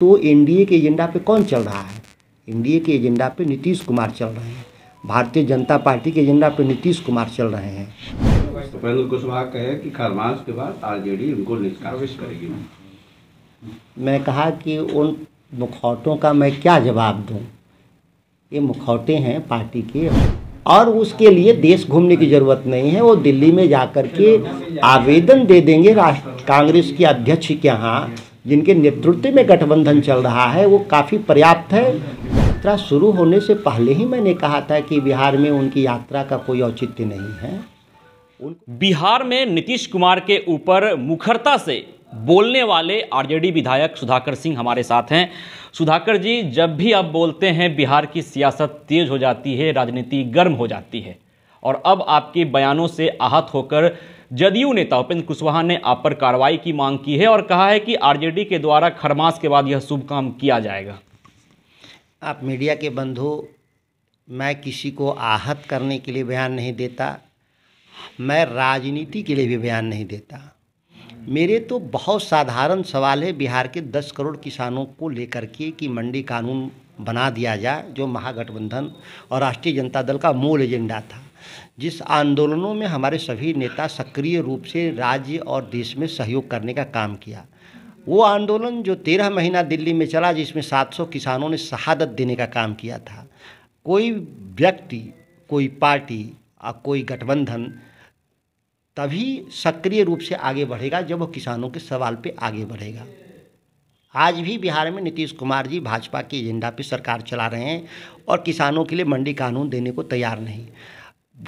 तो एनडीए के एजेंडा पे कौन चल रहा है एनडीए के एजेंडा पे नीतीश कुमार चल रहे हैं भारतीय जनता पार्टी के एजेंडा पे नीतीश कुमार चल रहे हैं तो उपेंद्र कुशवाहा कहे कि खरमास के बाद आरजेडी उनको निष्कासित करेगी मैं कहा कि उन मुखौटों का मैं क्या जवाब दूँ ये मुखौटे हैं पार्टी के और उसके लिए देश घूमने की ज़रूरत नहीं है वो दिल्ली में जाकर के आवेदन दे देंगे राष्ट्र कांग्रेस के अध्यक्ष के यहाँ जिनके नेतृत्व में गठबंधन चल रहा है वो काफ़ी पर्याप्त है यात्रा शुरू होने से पहले ही मैंने कहा था कि बिहार में उनकी यात्रा का कोई औचित्य नहीं है बिहार में नीतीश कुमार के ऊपर मुखरता से बोलने वाले आरजेडी विधायक सुधाकर सिंह हमारे साथ हैं सुधाकर जी जब भी आप बोलते हैं बिहार की सियासत तेज हो जाती है राजनीति गर्म हो जाती है और अब आपके बयानों से आहत होकर जदयू नेता उपेंद्र कुशवाहा ने आप पर कार्रवाई की मांग की है और कहा है कि आरजेडी के द्वारा खरमास के बाद यह शुभ काम किया जाएगा आप मीडिया के बंधु मैं किसी को आहत करने के लिए बयान नहीं देता मैं राजनीति के लिए भी बयान नहीं देता मेरे तो बहुत साधारण सवाल है बिहार के दस करोड़ किसानों को लेकर के कि मंडी कानून बना दिया जाए जो महागठबंधन और राष्ट्रीय जनता दल का मूल एजेंडा था जिस आंदोलनों में हमारे सभी नेता सक्रिय रूप से राज्य और देश में सहयोग करने का काम किया वो आंदोलन जो तेरह महीना दिल्ली में चला जिसमें 700 किसानों ने शहादत देने का काम किया था कोई व्यक्ति कोई पार्टी और कोई गठबंधन तभी सक्रिय रूप से आगे बढ़ेगा जब वो किसानों के सवाल पे आगे बढ़ेगा आज भी बिहार में नीतीश कुमार जी भाजपा के एजेंडा पे सरकार चला रहे हैं और किसानों के लिए मंडी कानून देने को तैयार नहीं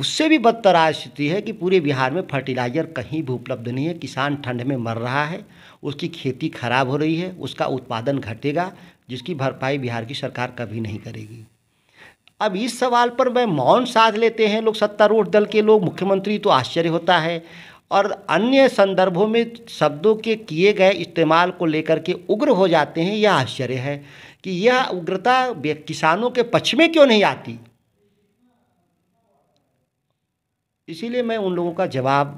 उससे भी बदतर आज स्थिति है कि पूरे बिहार में फर्टिलाइज़र कहीं भी उपलब्ध नहीं है किसान ठंड में मर रहा है उसकी खेती खराब हो रही है उसका उत्पादन घटेगा जिसकी भरपाई बिहार की सरकार कभी नहीं करेगी अब इस सवाल पर मैं मौन साध लेते हैं लोग सत्तारूढ़ दल के लोग मुख्यमंत्री तो आश्चर्य होता है और अन्य संदर्भों में शब्दों के किए गए इस्तेमाल को लेकर के उग्र हो जाते हैं यह आश्चर्य है कि यह उग्रता किसानों के पक्ष में क्यों नहीं आती इसीलिए मैं उन लोगों का जवाब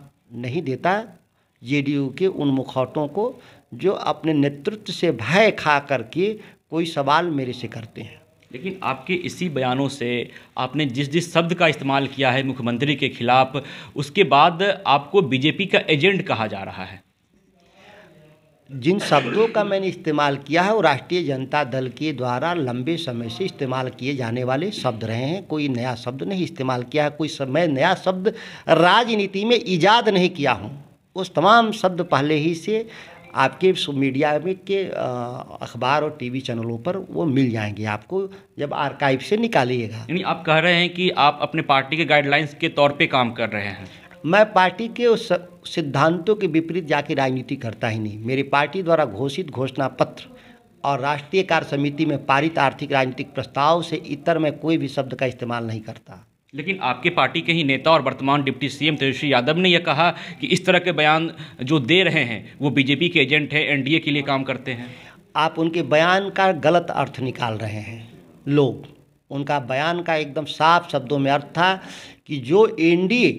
नहीं देता जे के उन मुखौटों को जो अपने नेतृत्व से भय खा करके कोई सवाल मेरे से करते हैं लेकिन आपके इसी बयानों से आपने जिस जिस शब्द का इस्तेमाल किया है मुख्यमंत्री के खिलाफ उसके बाद आपको बीजेपी का एजेंट कहा जा रहा है जिन शब्दों का मैंने इस्तेमाल किया है वो राष्ट्रीय जनता दल के द्वारा लंबे समय से इस्तेमाल किए जाने वाले शब्द रहे हैं कोई नया शब्द नहीं इस्तेमाल किया है कोई मैं नया शब्द राजनीति में ईजाद नहीं किया हूँ उस तमाम शब्द पहले ही से आपके मीडिया में के अखबार और टीवी चैनलों पर वो मिल जाएंगे आपको जब आर्काइव से निकालिएगा यानी आप कह रहे हैं कि आप अपने पार्टी के गाइडलाइंस के तौर पे काम कर रहे हैं मैं पार्टी के उस सिद्धांतों के विपरीत जाके राजनीति करता ही नहीं मेरी पार्टी द्वारा घोषित घोषणा पत्र और राष्ट्रीय कार्य समिति में पारित आर्थिक राजनीतिक प्रस्ताव से इतर में कोई भी शब्द का इस्तेमाल नहीं करता लेकिन आपके पार्टी के ही नेता और वर्तमान डिप्टी सीएम तेजस्वी यादव ने यह कहा कि इस तरह के बयान जो दे रहे हैं वो बीजेपी के एजेंट हैं एनडीए के लिए काम करते हैं आप उनके बयान का गलत अर्थ निकाल रहे हैं लोग उनका बयान का एकदम साफ शब्दों में अर्थ था कि जो एनडीए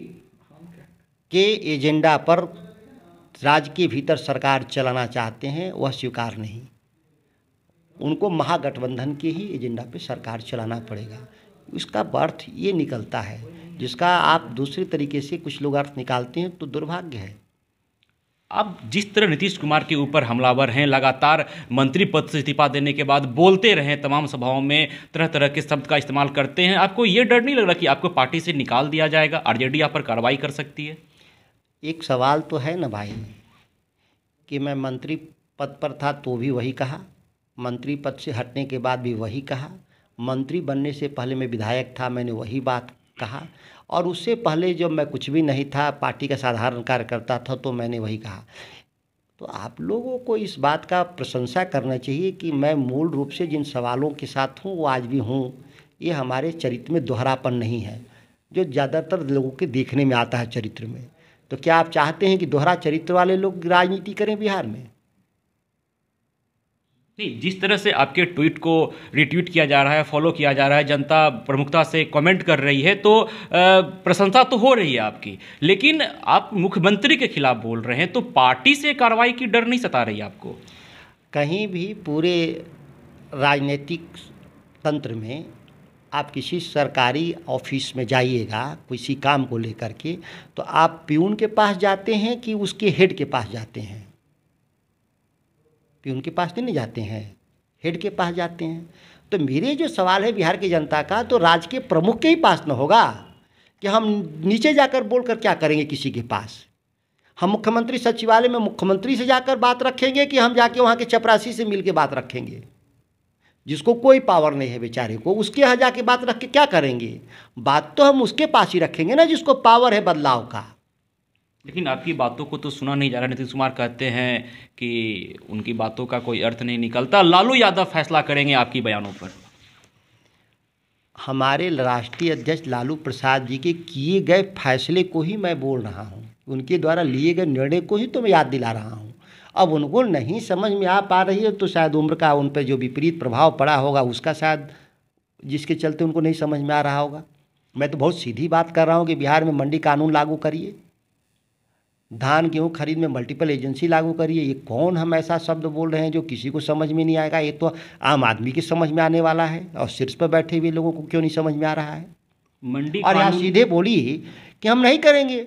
के एजेंडा पर राज्य के भीतर सरकार चलाना चाहते हैं वह स्वीकार नहीं उनको महागठबंधन के ही एजेंडा पे सरकार चलाना पड़ेगा उसका अर्थ ये निकलता है जिसका आप दूसरे तरीके से कुछ लोग अर्थ निकालते हैं तो दुर्भाग्य है अब जिस तरह नीतीश कुमार के ऊपर हमलावर हैं लगातार मंत्री पद से इस्तीफा देने के बाद बोलते रहे तमाम सभाओं में तरह तरह के शब्द का इस्तेमाल करते हैं आपको ये डर नहीं लग रहा कि आपको पार्टी से निकाल दिया जाएगा आरजेडी आप पर कार्रवाई कर सकती है एक सवाल तो है ना भाई कि मैं मंत्री पद पर था तो भी वही कहा मंत्री पद से हटने के बाद भी वही कहा मंत्री बनने से पहले मैं विधायक था मैंने वही बात कहा और उससे पहले जब मैं कुछ भी नहीं था पार्टी का साधारण कार्यकर्ता था तो मैंने वही कहा तो आप लोगों को इस बात का प्रशंसा करना चाहिए कि मैं मूल रूप से जिन सवालों के साथ हूँ वो आज भी हूँ ये हमारे चरित्र में दोहरापन नहीं है जो ज़्यादातर लोगों के देखने में आता है चरित्र में तो क्या आप चाहते हैं कि दोहरा चरित्र वाले लोग राजनीति करें बिहार में नहीं जिस तरह से आपके ट्वीट को रिट्वीट किया जा रहा है फॉलो किया जा रहा है जनता प्रमुखता से कमेंट कर रही है तो प्रशंसा तो हो रही है आपकी लेकिन आप मुख्यमंत्री के खिलाफ बोल रहे हैं तो पार्टी से कार्रवाई की डर नहीं सता रही आपको कहीं भी पूरे राजनीतिक तंत्र में आप किसी सरकारी ऑफिस में जाइएगा किसी काम को लेकर के तो आप प्यून के पास जाते हैं कि उसके हेड के पास जाते हैं प्यून के पास नहीं जाते हैं हेड के पास जाते हैं तो मेरे जो सवाल है बिहार की जनता का तो राज्य के प्रमुख के ही पास ना होगा कि हम नीचे जाकर बोलकर क्या करेंगे किसी के पास हम मुख्यमंत्री सचिवालय में मुख्यमंत्री से जाकर बात रखेंगे कि हम जाके वहाँ के चपरासी से मिल के बात रखेंगे जिसको कोई पावर नहीं है बेचारे को उसके यहाँ जाके बात रख के क्या करेंगे बात तो हम उसके पास ही रखेंगे ना जिसको पावर है बदलाव का लेकिन आपकी बातों को तो सुना नहीं जा रहा नीतीश कुमार कहते हैं कि उनकी बातों का कोई अर्थ नहीं निकलता लालू यादव फैसला करेंगे आपकी बयानों पर हमारे राष्ट्रीय अध्यक्ष लालू प्रसाद जी के किए गए फैसले को ही मैं बोल रहा हूँ उनके द्वारा लिए गए निर्णय को ही तो मैं याद दिला रहा हूँ अब उनको नहीं समझ में आ पा रही है तो शायद उम्र का उन पर जो विपरीत प्रभाव पड़ा होगा उसका शायद जिसके चलते उनको नहीं समझ में आ रहा होगा मैं तो बहुत सीधी बात कर रहा हूँ कि बिहार में मंडी कानून लागू करिए धान गेहूँ खरीद में मल्टीपल एजेंसी लागू करिए ये कौन हम ऐसा शब्द बोल रहे हैं जो किसी को समझ में नहीं आएगा ये तो आम आदमी के समझ में आने वाला है और शीर्ष पर बैठे हुए लोगों को क्यों नहीं समझ में आ रहा है मंडी और यहाँ सीधे बोली कि हम नहीं करेंगे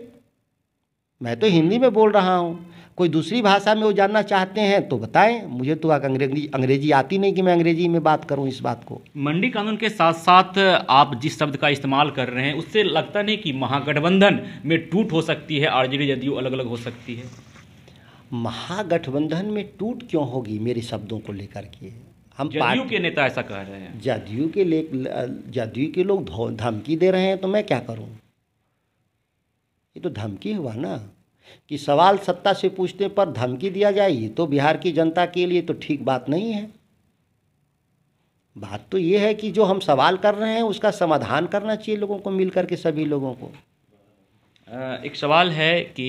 मैं तो हिंदी में बोल रहा हूँ कोई दूसरी भाषा में वो जानना चाहते हैं तो बताएं मुझे तो अंग्रेजी अंग्रेजी आती नहीं कि मैं अंग्रेजी में बात करूं इस बात को मंडी कानून के साथ साथ आप जिस शब्द का इस्तेमाल कर रहे हैं उससे लगता नहीं कि महागठबंधन में टूट हो सकती है आर जदयू अलग अलग हो सकती है महागठबंधन में टूट क्यों होगी मेरे शब्दों को लेकर के हम जदयू के नेता ऐसा कह रहे हैं जदयू के ले जदयू के लोग धमकी दे रहे हैं तो मैं क्या करूं ये तो धमकी हुआ ना कि सवाल सत्ता से पूछने पर धमकी दिया जाए ये तो बिहार की जनता के लिए तो ठीक बात नहीं है बात तो ये है कि जो हम सवाल कर रहे हैं उसका समाधान करना चाहिए लोगों को मिलकर के सभी लोगों को एक सवाल है कि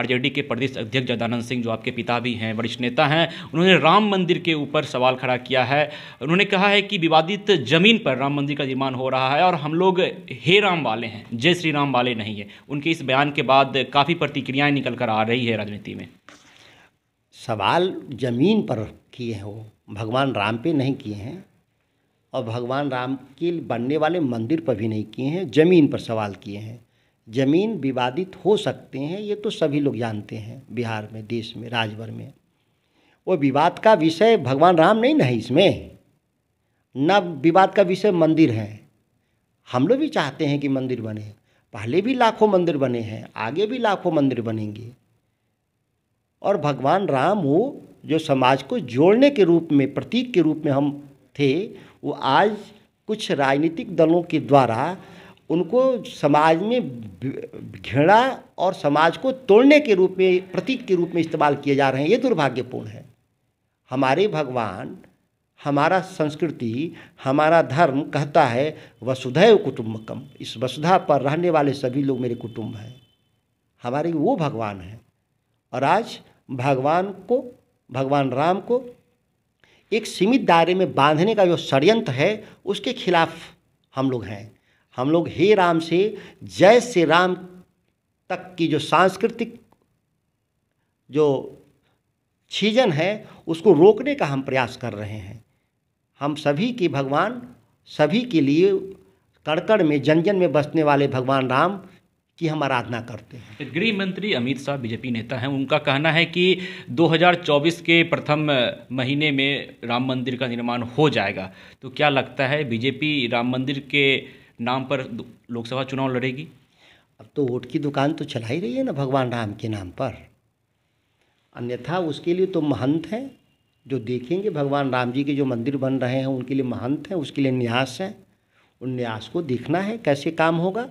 आरजेडी के प्रदेश अध्यक्ष जदानंद सिंह जो आपके पिता भी हैं वरिष्ठ नेता हैं उन्होंने राम मंदिर के ऊपर सवाल खड़ा किया है उन्होंने कहा है कि विवादित जमीन पर राम मंदिर का निर्माण हो रहा है और हम लोग हे राम वाले हैं जय श्री राम वाले नहीं हैं उनके इस बयान के बाद काफ़ी प्रतिक्रियाएँ निकल कर आ रही है राजनीति में सवाल जमीन पर किए हो भगवान राम पे नहीं किए हैं और भगवान राम के बनने वाले मंदिर पर भी नहीं किए हैं ज़मीन पर सवाल किए हैं ज़मीन विवादित हो सकते हैं ये तो सभी लोग जानते हैं बिहार में देश में राजभर में वो विवाद का विषय भगवान राम नहीं ना है इसमें न विवाद का विषय मंदिर है हम लोग भी चाहते हैं कि मंदिर बने पहले भी लाखों मंदिर बने हैं आगे भी लाखों मंदिर बनेंगे और भगवान राम वो जो समाज को जोड़ने के रूप में प्रतीक के रूप में हम थे वो आज कुछ राजनीतिक दलों के द्वारा उनको समाज में घृणा और समाज को तोड़ने के रूप में प्रतीक के रूप में इस्तेमाल किए जा रहे हैं ये दुर्भाग्यपूर्ण है हमारे भगवान हमारा संस्कृति हमारा धर्म कहता है वसुधैव कुटुम्बकम इस वसुधा पर रहने वाले सभी लोग मेरे कुटुंब हैं हमारे वो भगवान हैं और आज भगवान को भगवान राम को एक सीमित दायरे में बांधने का जो षडयंत्र है उसके खिलाफ हम लोग हैं हम लोग हे राम से जय श्री राम तक की जो सांस्कृतिक जो छीजन है उसको रोकने का हम प्रयास कर रहे हैं हम सभी की भगवान सभी के लिए कड़कड़ में जन जन में बसने वाले भगवान राम की हम आराधना करते हैं गृह मंत्री अमित शाह बीजेपी नेता हैं उनका कहना है कि 2024 के प्रथम महीने में राम मंदिर का निर्माण हो जाएगा तो क्या लगता है बीजेपी राम मंदिर के नाम पर लोकसभा चुनाव लड़ेगी अब तो वोट की दुकान तो चला ही रही है ना भगवान राम के नाम पर अन्यथा उसके लिए तो महंत हैं जो देखेंगे भगवान राम जी के जो मंदिर बन रहे हैं उनके लिए महंत हैं उसके लिए न्यास हैं उन न्यास को देखना है कैसे काम होगा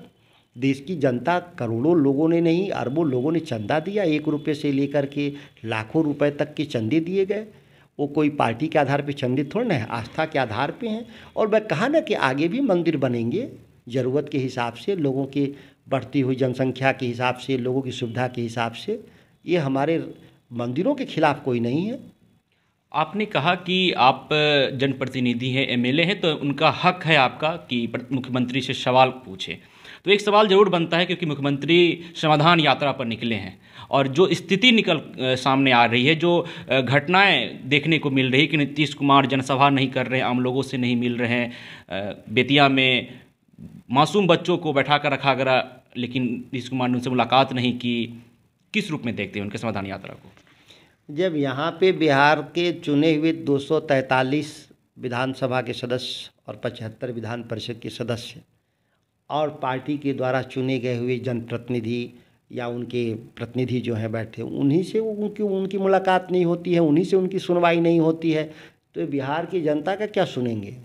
देश की जनता करोड़ों लोगों ने नहीं अरबों लोगों ने चंदा दिया एक रुपये से लेकर के लाखों रुपए तक के चंदे दिए गए वो कोई पार्टी के आधार पे चंदित थोड़ा ना है आस्था के आधार पे हैं और मैं कहा ना कि आगे भी मंदिर बनेंगे ज़रूरत के हिसाब से लोगों के बढ़ती हुई जनसंख्या के हिसाब से लोगों की सुविधा के हिसाब से ये हमारे मंदिरों के खिलाफ कोई नहीं है आपने कहा कि आप जनप्रतिनिधि हैं एमएलए हैं तो उनका हक है आपका कि मुख्यमंत्री से सवाल पूछें तो एक सवाल जरूर बनता है क्योंकि मुख्यमंत्री समाधान यात्रा पर निकले हैं और जो स्थिति निकल सामने आ रही है जो घटनाएं देखने को मिल रही है कि नीतीश कुमार जनसभा नहीं कर रहे आम लोगों से नहीं मिल रहे हैं बेतिया में मासूम बच्चों को बैठा कर रखा गया लेकिन नीतीश कुमार ने उनसे मुलाकात नहीं की किस रूप में देखते हैं उनके समाधान यात्रा को जब यहाँ पे बिहार के चुने हुए 243 विधानसभा के सदस्य और 75 विधान परिषद के सदस्य और पार्टी के द्वारा चुने गए हुए जनप्रतिनिधि या उनके प्रतिनिधि जो हैं बैठे उन्हीं से उनकी उनकी मुलाकात नहीं होती है उन्हीं से उनकी सुनवाई नहीं होती है तो बिहार की जनता का क्या सुनेंगे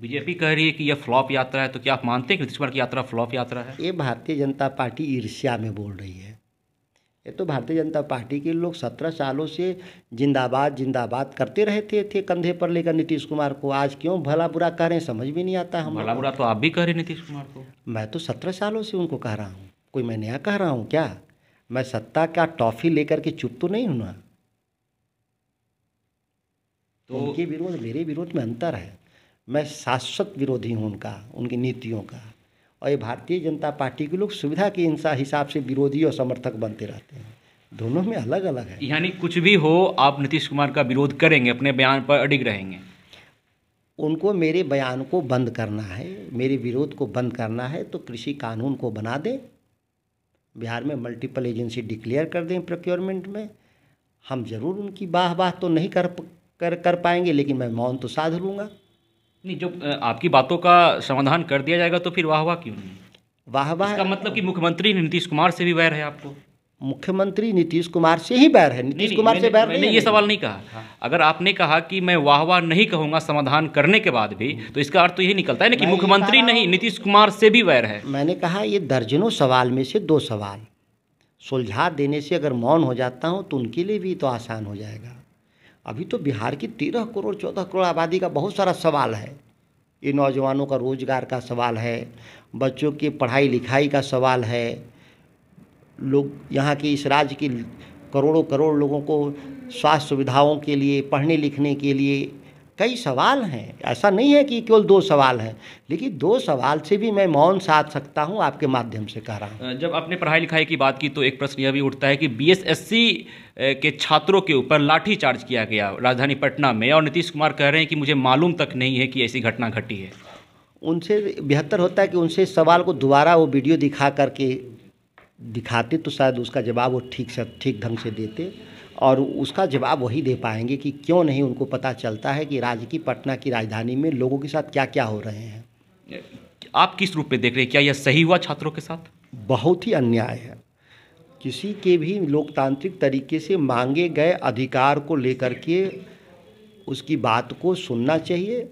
बीजेपी कह रही है कि यह फ्लॉप यात्रा है तो क्या आप मानते हैं कि नीतीश कुमार की यात्रा फ्लॉप यात्रा है ये भारतीय जनता पार्टी ईर्ष्या में बोल रही है ये तो भारतीय जनता पार्टी के लोग सत्रह सालों से जिंदाबाद जिंदाबाद करते रहते थे कंधे पर लेकर नीतीश कुमार को आज क्यों भला बुरा कह रहे हैं समझ भी नहीं आता हम भला बुरा तो आप भी कह रहे नीतीश कुमार को मैं तो सत्रह सालों से उनको कह रहा हूँ कोई मैं नया कह रहा हूँ क्या मैं सत्ता का टॉफी लेकर के चुप तो नहीं हूँ ना तो उनके विरोध मेरे विरोध में अंतर है मैं शाश्वत विरोधी हूँ उनका उनकी नीतियों का और ये भारतीय जनता पार्टी के लोग सुविधा के इंसान हिसाब से विरोधी और समर्थक बनते रहते हैं दोनों में अलग अलग है यानी कुछ भी हो आप नीतीश कुमार का विरोध करेंगे अपने बयान पर अडिग रहेंगे उनको मेरे बयान को बंद करना है मेरे विरोध को बंद करना है तो कृषि कानून को बना दें बिहार में मल्टीपल एजेंसी डिक्लेयर कर दें प्रोक्योरमेंट में हम ज़रूर उनकी बाह बाह तो नहीं कर कर कर पाएंगे लेकिन मैं मौन तो साध लूँगा नहीं जो आपकी बातों का समाधान कर दिया जाएगा तो फिर वाह वाह क्यों नहीं वाह वाह इसका मतलब कि मुख्यमंत्री नीतीश कुमार से भी वैर है आपको मुख्यमंत्री नीतीश कुमार से ही बैर है नीतीश कुमार से बैर नहीं ये सवाल नहीं कहा हाँ। अगर आपने कहा कि मैं वाह वाह नहीं कहूँगा समाधान करने के बाद भी तो इसका अर्थ तो यही निकलता है ना कि मुख्यमंत्री नहीं नीतीश कुमार से भी बैर है मैंने कहा ये दर्जनों सवाल में से दो सवाल सुलझा देने से अगर मौन हो जाता हूँ तो उनके लिए भी तो आसान हो जाएगा अभी तो बिहार की तेरह करोड़ चौदह करोड़ आबादी का बहुत सारा सवाल है ये नौजवानों का रोज़गार का सवाल है बच्चों की पढ़ाई लिखाई का सवाल है लोग यहाँ की इस राज्य की करोड़ों करोड़ लोगों को स्वास्थ्य सुविधाओं के लिए पढ़ने लिखने के लिए कई सवाल हैं ऐसा नहीं है कि केवल दो सवाल हैं लेकिन दो सवाल से भी मैं मौन साध सकता हूँ आपके माध्यम से कह रहा हूँ जब आपने पढ़ाई लिखाई की बात की तो एक प्रश्न यह भी उठता है कि बीएसएससी के छात्रों के ऊपर लाठीचार्ज किया गया राजधानी पटना में और नीतीश कुमार कह रहे हैं कि मुझे मालूम तक नहीं है कि ऐसी घटना घटी है उनसे बेहतर होता है कि उनसे सवाल को दोबारा वो वीडियो दिखा करके दिखाते तो शायद उसका जवाब वो ठीक से ठीक ढंग से देते और उसका जवाब वही दे पाएंगे कि क्यों नहीं उनको पता चलता है कि राज्य की पटना की राजधानी में लोगों के साथ क्या क्या हो रहे हैं आप किस रूप में देख रहे हैं क्या यह सही हुआ छात्रों के साथ बहुत ही अन्याय है किसी के भी लोकतांत्रिक तरीके से मांगे गए अधिकार को लेकर के उसकी बात को सुनना चाहिए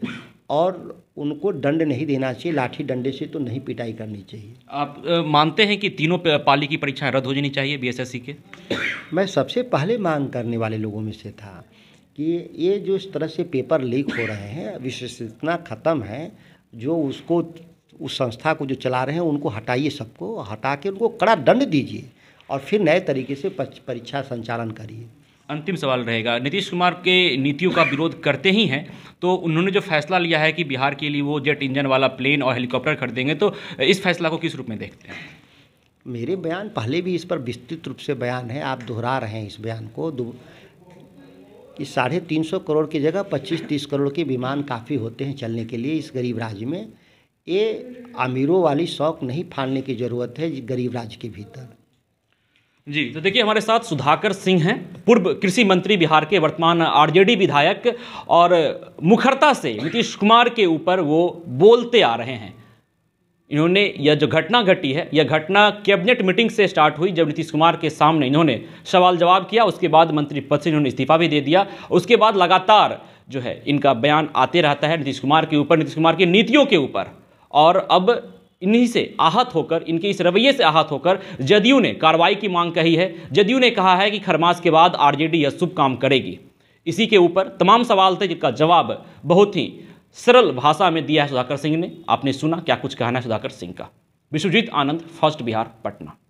और उनको दंड नहीं देना चाहिए लाठी डंडे से तो नहीं पिटाई करनी चाहिए आप आ, मानते हैं कि तीनों पाली की परीक्षाएं रद्द हो जानी चाहिए बीएसएससी के मैं सबसे पहले मांग करने वाले लोगों में से था कि ये जो इस तरह से पेपर लीक हो रहे हैं विशेष इतना ख़त्म है जो उसको उस संस्था को जो चला रहे हैं उनको हटाइए सबको हटा के उनको कड़ा दंड दीजिए और फिर नए तरीके से परीक्षा संचालन करिए अंतिम सवाल रहेगा नीतीश कुमार के नीतियों का विरोध करते ही हैं तो उन्होंने जो फैसला लिया है कि बिहार के लिए वो जेट इंजन वाला प्लेन और हेलीकॉप्टर खरीदेंगे तो इस फैसला को किस रूप में देखते हैं मेरे बयान पहले भी इस पर विस्तृत रूप से बयान है आप दोहरा रहे हैं इस बयान को कि साढ़े तीन सौ करोड़ की जगह पच्चीस तीस करोड़ के विमान काफ़ी होते हैं चलने के लिए इस गरीब राज्य में ये अमीरों वाली शौक नहीं फाड़ने की ज़रूरत है गरीब राज्य के भीतर जी तो देखिए हमारे साथ सुधाकर सिंह हैं पूर्व कृषि मंत्री बिहार के वर्तमान आरजेडी विधायक और मुखरता से नीतीश कुमार के ऊपर वो बोलते आ रहे हैं इन्होंने यह जो घटना घटी है यह घटना कैबिनेट मीटिंग से स्टार्ट हुई जब नीतीश कुमार के सामने इन्होंने सवाल जवाब किया उसके बाद मंत्री पद से इन्होंने इस्तीफा भी दे दिया उसके बाद लगातार जो है इनका बयान आते रहता है नीतीश कुमार के ऊपर नीतीश कुमार की नीतियों के ऊपर और अब इन्हीं से आहत होकर इनके इस रवैये से आहत होकर जदयू ने कार्रवाई की मांग कही है जदयू ने कहा है कि खरमास के बाद आरजेडी यह शुभ काम करेगी इसी के ऊपर तमाम सवाल थे जिनका जवाब बहुत ही सरल भाषा में दिया है सुधाकर सिंह ने आपने सुना क्या कुछ कहना है सुधाकर सिंह का विश्वजीत आनंद फर्स्ट बिहार पटना